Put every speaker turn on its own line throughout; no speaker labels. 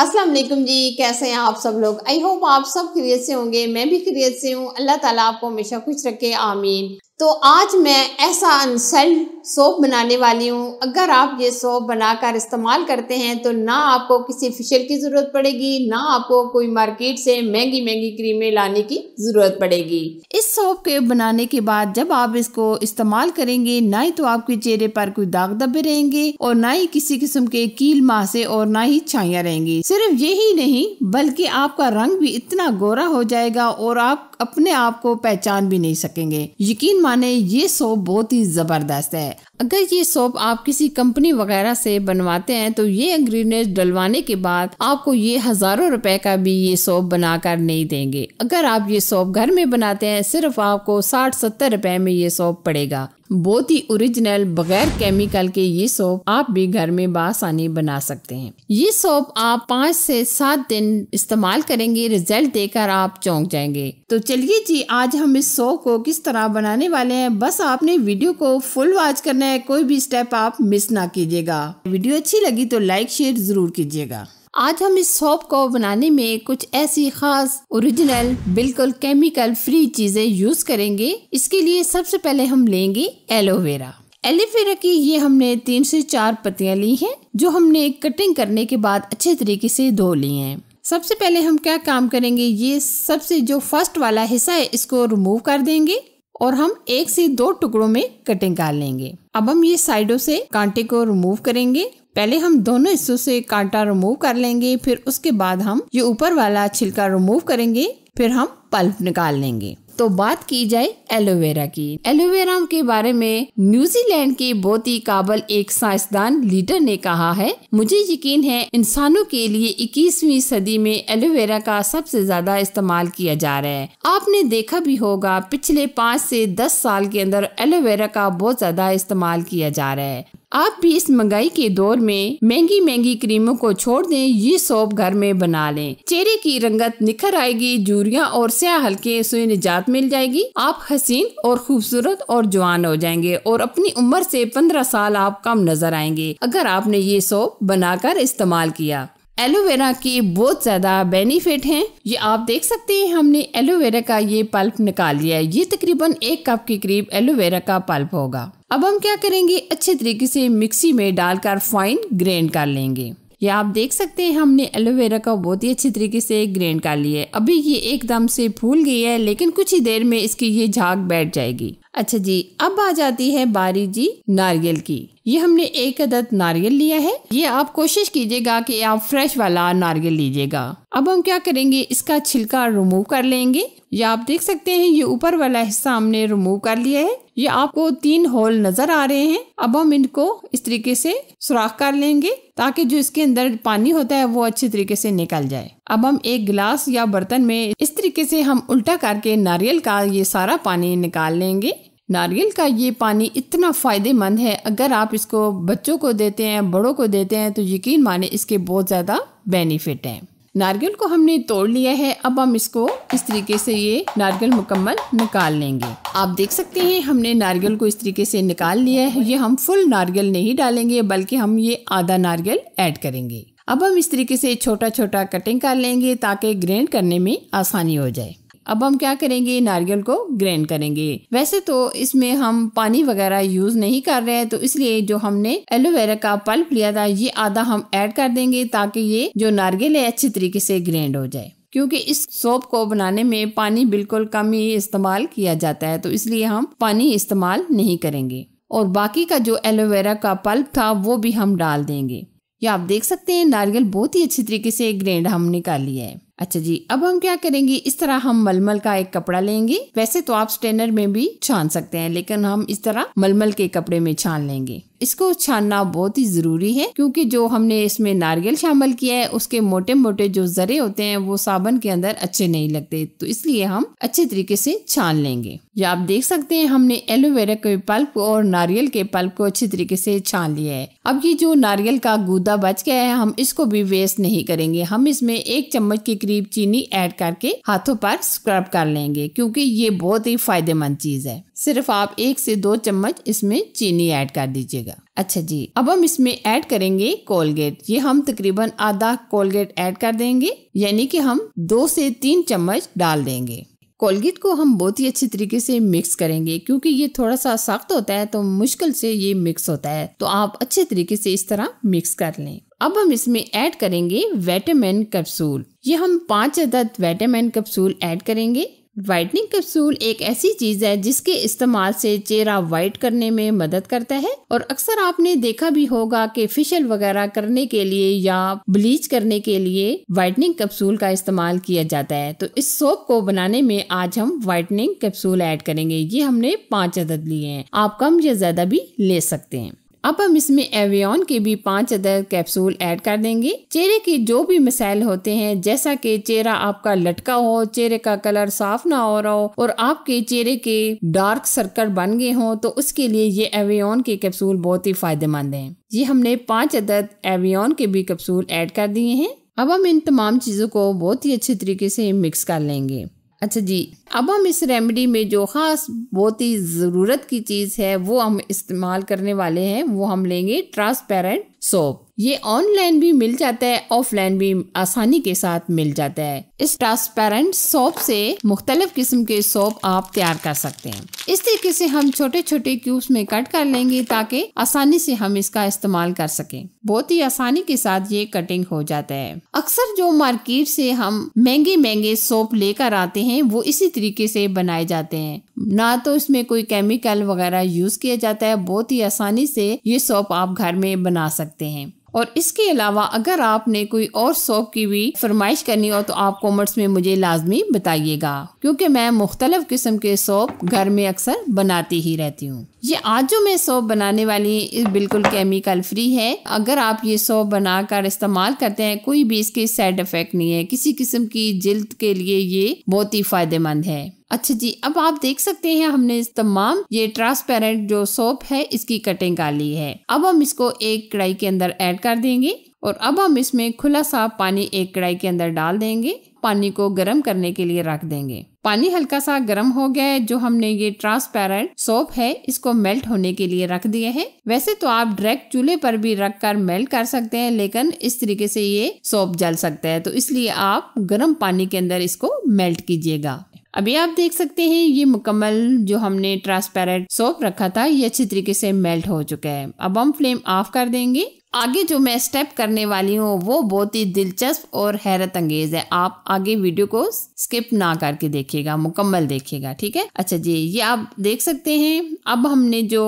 असलम जी कैसे हैं आप सब लोग आई होप आप सब खरीत से होंगे मैं भी खरीत से हूँ अल्लाह ताला आपको हमेशा खुश रखे आमीन तो आज मैं ऐसा अनसेल्ड सोप बनाने वाली हूँ अगर आप ये सोप बनाकर इस्तेमाल करते हैं तो ना आपको किसी फिशल की ज़रूरत पड़ेगी ना आपको कोई मार्केट से महंगी महंगी क्रीमें लाने की ज़रूरत पड़ेगी इस सोप के बनाने के बाद जब आप इसको इस्तेमाल करेंगे ना ही तो आपके चेहरे पर कोई दाग दबे रहेंगे और ना ही किसी किस्म के कील मासे और ना ही छाइया रहेंगी सिर्फ यही नहीं बल्कि आपका रंग भी इतना गोरा हो जाएगा और आप अपने आप को पहचान भी नहीं सकेंगे यकीन माने ये सोप बहुत ही ज़बरदस्त है अगर ये सोप आप किसी कंपनी वगैरह से बनवाते हैं तो ये इंग्रेडिएंट डलवाने के बाद आपको ये हज़ारों रुपए का भी ये सोप बनाकर नहीं देंगे अगर आप ये सोप घर में बनाते हैं सिर्फ आपको साठ सत्तर रुपए में ये सोप पड़ेगा बहुत ही ओरिजिनल बगैर केमिकल के ये सोप आप भी घर में बासानी बना सकते हैं ये सोप आप पाँच से सात दिन इस्तेमाल करेंगे रिजल्ट देकर आप चौंक जाएंगे तो चलिए जी आज हम इस सोप को किस तरह बनाने वाले हैं बस आपने वीडियो को फुल वॉच करना है कोई भी स्टेप आप मिस ना कीजिएगा वीडियो अच्छी लगी तो लाइक शेयर जरूर कीजिएगा आज हम इस सॉप को बनाने में कुछ ऐसी खास ओरिजिनल बिल्कुल केमिकल फ्री चीजें यूज करेंगे इसके लिए सबसे पहले हम लेंगे एलोवेरा एलोवेरा की ये हमने तीन से चार पत्तियां ली हैं जो हमने कटिंग करने के बाद अच्छे तरीके से धो ली हैं सबसे पहले हम क्या काम करेंगे ये सबसे जो फर्स्ट वाला हिस्सा है इसको रिमूव कर देंगे और हम एक से दो टुकड़ों में कटिंग कर लेंगे अब हम ये साइडों से कांटे को रिमूव करेंगे पहले हम दोनों हिस्सों से कांटा रिमूव कर लेंगे फिर उसके बाद हम ये ऊपर वाला छिलका रिमूव करेंगे फिर हम पल्प निकाल लेंगे तो बात की जाए एलोवेरा की एलोवेरा के बारे में न्यूजीलैंड के बहुत ही काबल एक साइंसदान लीडर ने कहा है मुझे यकीन है इंसानों के लिए 21वीं सदी में एलोवेरा का सबसे ज्यादा इस्तेमाल किया जा रहा है आपने देखा भी होगा पिछले पाँच से दस साल के अंदर एलोवेरा का बहुत ज्यादा इस्तेमाल किया जा रहा है आप भी इस महंगाई के दौर में महंगी महंगी क्रीमों को छोड़ दें ये सोप घर में बना लें चेहरे की रंगत निखर आएगी जूरिया और स्याह हल्के सुई निजात मिल जाएगी आप हसीन और खूबसूरत और जवान हो जाएंगे और अपनी उम्र से पंद्रह साल आप कम नजर आएंगे अगर आपने ये सोप बनाकर इस्तेमाल किया एलोवेरा के बहुत ज़्यादा बेनिफिट हैं ये आप देख सकते हैं हमने एलोवेरा का ये पल्प निकाल लिया है ये तकरीबन एक कप के करीब एलोवेरा का पल्प होगा अब हम क्या करेंगे अच्छे तरीके से मिक्सी में डालकर फाइन ग्रेंड कर लेंगे ये आप देख सकते हैं हमने एलोवेरा का बहुत ही अच्छे तरीके से ग्रेंड कर लिया है अभी ये एकदम से फूल गई है लेकिन कुछ ही देर में इसकी ये झाग बैठ जाएगी अच्छा जी अब आ जाती है बारी जी नारियल की ये हमने एक अदद नारियल लिया है ये आप कोशिश कीजिएगा कि आप फ्रेश वाला नारियल लीजिएगा अब हम क्या करेंगे इसका छिलका रिमूव कर लेंगे ये आप देख सकते हैं ये ऊपर वाला हिस्सा हमने रिमूव कर लिया है ये आपको तीन होल नजर आ रहे हैं अब हम इनको इस तरीके से सुराख कर लेंगे ताकि जो इसके अंदर पानी होता है वो अच्छे तरीके से निकल जाए अब हम एक गिलास या बर्तन में इस तरीके से हम उल्टा करके नारियल का ये सारा पानी निकाल लेंगे नारियल का ये पानी इतना फ़ायदेमंद है अगर आप इसको बच्चों को देते हैं बड़ों को देते हैं तो यकीन माने इसके बहुत ज़्यादा बेनिफिट हैं नारियल को हमने तोड़ लिया है अब हम इसको इस तरीके से ये नारियल मुकम्मल निकाल लेंगे आप देख सकते हैं हमने नारियल को इस तरीके से निकाल लिया है ये हम फुल नारियल नहीं डालेंगे बल्कि हम ये आधा नारियल ऐड करेंगे अब हम इस तरीके से छोटा छोटा कटिंग कर लेंगे ताकि ग्रेंड करने में आसानी हो जाए अब हम क्या करेंगे नारियल को ग्रैंड करेंगे वैसे तो इसमें हम पानी वगैरह यूज नहीं कर रहे हैं तो इसलिए जो हमने एलोवेरा का पल्प लिया था ये आधा हम ऐड कर देंगे ताकि ये जो नारियल है अच्छी तरीके से ग्रैंड हो जाए क्योंकि इस सोप को बनाने में पानी बिल्कुल कम ही इस्तेमाल किया जाता है तो इसलिए हम पानी इस्तेमाल नहीं करेंगे और बाकी का जो एलोवेरा का पल्प था वो भी हम डाल देंगे या आप देख सकते हैं नारियल बहुत ही अच्छी तरीके से ग्रेंड हम निकाल लिया है अच्छा जी अब हम क्या करेंगे इस तरह हम मलमल का एक कपड़ा लेंगे वैसे तो आप स्टेनर में भी छान सकते हैं लेकिन हम इस तरह मलमल के कपड़े में छान लेंगे इसको छानना बहुत ही ज़रूरी है क्योंकि जो हमने इसमें नारियल शामिल किया है उसके मोटे मोटे जो ज़रे होते हैं वो साबन के अंदर अच्छे नहीं लगते तो इसलिए हम अच्छे तरीके से छान लेंगे या आप देख सकते हैं हमने एलोवेरा के पल्प और नारियल के पल्प को अच्छे तरीके से छान लिया है अब ये जो नारियल का गूदा बच गया है हम इसको भी वेस्ट नहीं करेंगे हम इसमें एक चम्मच की करीब चीनी ऐड करके हाथों पर स्क्रब कर लेंगे क्योंकि ये बहुत ही फायदेमंद चीज है सिर्फ आप एक से दो चम्मच इसमें चीनी ऐड कर दीजिएगा अच्छा जी अब हम इसमें ऐड करेंगे कोलगेट ये हम तकरीबन आधा कोलगेट ऐड कर देंगे यानी कि हम दो से तीन चम्मच डाल देंगे कोलगेट को हम बहुत ही अच्छी तरीके से मिक्स करेंगे क्योंकि ये थोड़ा सा सख्त होता है तो मुश्किल से ये मिक्स होता है तो आप अच्छे तरीके से इस तरह मिक्स कर लें अब हम इसमें ऐड करेंगे वैटामिन कैप्सूल ये हम पाँच अदद वैटामिन कैप्सूल ऐड करेंगे वाइटनिंग कैप्सूल एक ऐसी चीज है जिसके इस्तेमाल से चेहरा वाइट करने में मदद करता है और अक्सर आपने देखा भी होगा कि फेशियल वगैरह करने के लिए या ब्लीच करने के लिए वाइटनिंग कैप्सूल का इस्तेमाल किया जाता है तो इस सोप को बनाने में आज हम वाइटनिंग कैप्सूल ऐड करेंगे ये हमने पांच अदद लिए हैं आप कम या ज्यादा भी ले सकते हैं अब हम इसमें एवियन के भी पांच अदर कैप्सूल ऐड कर देंगे चेहरे के जो भी मिसाइल होते हैं जैसा कि चेहरा आपका लटका हो चेहरे का कलर साफ ना हो रहा हो और आपके चेहरे के डार्क सर्कल बन गए हों तो उसके लिए ये एवियन के कैप्सूल बहुत ही फायदेमंद है ये हमने पांच अदर एवियन के भी कैप्सूल एड कर दिए हैं अब हम इन तमाम चीज़ों को बहुत ही अच्छे तरीके से मिक्स कर लेंगे अच्छा जी अब हम इस रेमेडी में जो ख़ास बहुत ही ज़रूरत की चीज़ है वो हम इस्तेमाल करने वाले हैं वो हम लेंगे ट्रांसपेरेंट सोप ये ऑनलाइन भी मिल जाता है ऑफलाइन भी आसानी के साथ मिल जाता है इस ट्रांसपेरेंट सोप से मुख्तलिफ किस्म के सोप आप तैयार कर सकते हैं इस तरीके से हम छोटे छोटे क्यूब्स में कट कर लेंगे ताकि आसानी से हम इसका इस्तेमाल कर सकें बहुत ही आसानी के साथ ये कटिंग हो जाता है अक्सर जो मार्केट से हम महंगे महंगे सोप लेकर आते हैं वो इसी तरीके से बनाए जाते हैं ना तो इसमें कोई केमिकल वगैरह यूज किया जाता है बहुत ही आसानी से ये सोप आप घर में बना सकते हैं और इसके अलावा अगर आपने कोई और सोप की भी फरमाइश करनी हो तो आप कॉमेंट्स में मुझे लाजमी बताइएगा क्योंकि मैं मुख्तलिफ किस्म के सोप घर में अक्सर बनाती ही रहती हूँ ये आज जो मैं सोप बनाने वाली बिल्कुल केमिकल फ्री है अगर आप ये सोप बनाकर इस्तेमाल करते हैं कोई भी इसके साइड इफेक्ट नहीं है किसी किस्म की जिल्द के लिए ये बहुत ही फायदेमंद है अच्छा जी अब आप देख सकते हैं हमने इस तमाम ये ट्रांसपेरेंट जो सोप है इसकी कटिंग कर ली है अब हम इसको एक कढ़ाई के अंदर ऐड कर देंगे और अब हम इसमें खुला सा पानी एक कढ़ाई के अंदर डाल देंगे पानी को गर्म करने के लिए रख देंगे पानी हल्का सा गर्म हो गया है जो हमने ये ट्रांसपेरेंट सोप है इसको मेल्ट होने के लिए रख दिया है वैसे तो आप डायरेक्ट चूल्हे पर भी रख कर मेल्ट कर सकते हैं लेकिन इस तरीके से ये सोप जल सकता है तो इसलिए आप गर्म पानी के अंदर इसको मेल्ट कीजिएगा अभी आप देख सकते हैं ये मुकम्मल जो हमने ट्रांसपेरेंट सोप रखा था ये अच्छी तरीके से मेल्ट हो चुका है अब हम फ्लेम ऑफ कर देंगे आगे जो मैं स्टेप करने वाली हूँ वो बहुत ही दिलचस्प और हैरत अंगेज है आप आगे वीडियो को स्किप ना करके देखिएगा मुकम्मल देखिएगा ठीक है अच्छा जी ये आप देख सकते हैं अब हमने जो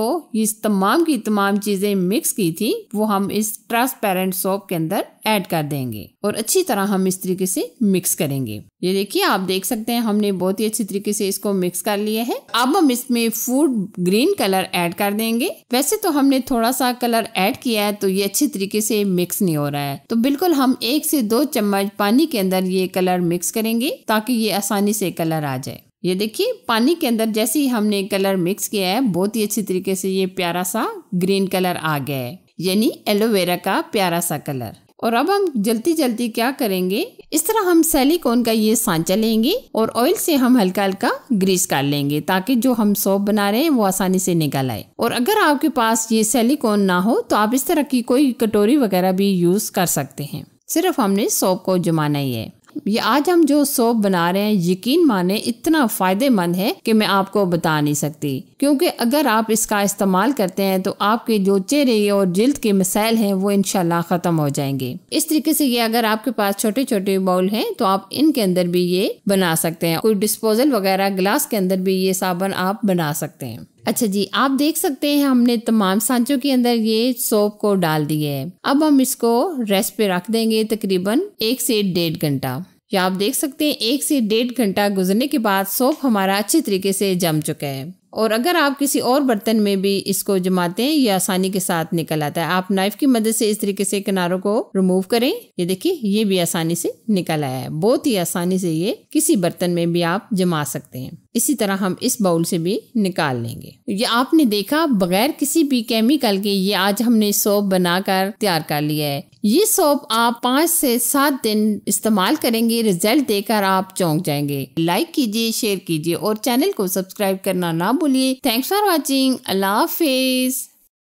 इस तमाम की तमाम चीज़ें मिक्स की थी वो हम इस ट्रांसपेरेंट सोप के अंदर ऐड कर देंगे और अच्छी तरह हम इस तरीके से मिक्स करेंगे ये देखिए आप देख सकते हैं हमने बहुत ही अच्छी तरीके से इसको मिक्स कर लिया है अब हम इसमें फूड ग्रीन कलर ऐड कर देंगे वैसे तो हमने थोड़ा सा कलर ऐड किया है तो ये अच्छी तरीके से मिक्स नहीं हो रहा है तो बिल्कुल हम एक से दो चम्मच पानी के अंदर ये कलर मिक्स करेंगे ताकि ये आसानी से कलर आ जाए ये देखिए पानी के अंदर जैसे ही हमने कलर मिक्स किया है बहुत ही अच्छी तरीके से ये प्यारा सा ग्रीन कलर आ गया है यानी एलोवेरा का प्यारा सा कलर और अब हम जल्दी जल्दी क्या करेंगे इस तरह हम सेलिकोन का ये सांचा लेंगे और ऑयल से हम हल्का हल्का ग्रीस कर लेंगे ताकि जो हम सोप बना रहे हैं वो आसानी से निकल आए और अगर आपके पास ये सेलिकोन ना हो तो आप इस तरह की कोई कटोरी वगैरह भी यूज कर सकते हैं सिर्फ हमने सोप को जमाना ही है ये आज हम जो सोप बना रहे हैं यकीन माने इतना फायदेमंद है कि मैं आपको बता नहीं सकती क्योंकि अगर आप इसका इस्तेमाल करते हैं तो आपके जो चेहरे और जिल्द के मसाइल हैं वो इनशाला ख़त्म हो जाएंगे इस तरीके से ये अगर आपके पास छोटे छोटे बाउल हैं तो आप इनके अंदर भी ये बना सकते हैं कोई डिस्पोजल वगैरह गिलास के अंदर भी ये साबुन आप बना सकते हैं अच्छा जी आप देख सकते हैं हमने तमाम सांचों के अंदर ये सोप को डाल दिए है अब हम इसको रेस्ट पे रख देंगे तकरीबन एक से डेढ़ घंटा या आप देख सकते हैं एक से डेढ़ घंटा गुजरने के बाद सोप हमारा अच्छे तरीके से जम चुका है और अगर आप किसी और बर्तन में भी इसको जमाते हैं ये आसानी के साथ निकल आता है आप नाइफ की मदद से इस तरीके से किनारों को रिमूव करें ये देखिए ये भी आसानी से निकल आया है बहुत ही आसानी से ये किसी बर्तन में भी आप जमा सकते हैं इसी तरह हम इस बाउल से भी निकाल लेंगे ये आपने देखा बगैर किसी भी केमिकल के ये आज हमने सोप बनाकर तैयार कर लिया है ये सोप आप पाँच से सात दिन इस्तेमाल करेंगे रिजल्ट देकर आप चौंक जाएंगे लाइक कीजिए शेयर कीजिए और चैनल को सब्सक्राइब करना ना भूलिए थैंक्स फॉर वॉचिंग अल्लाह हाफिज़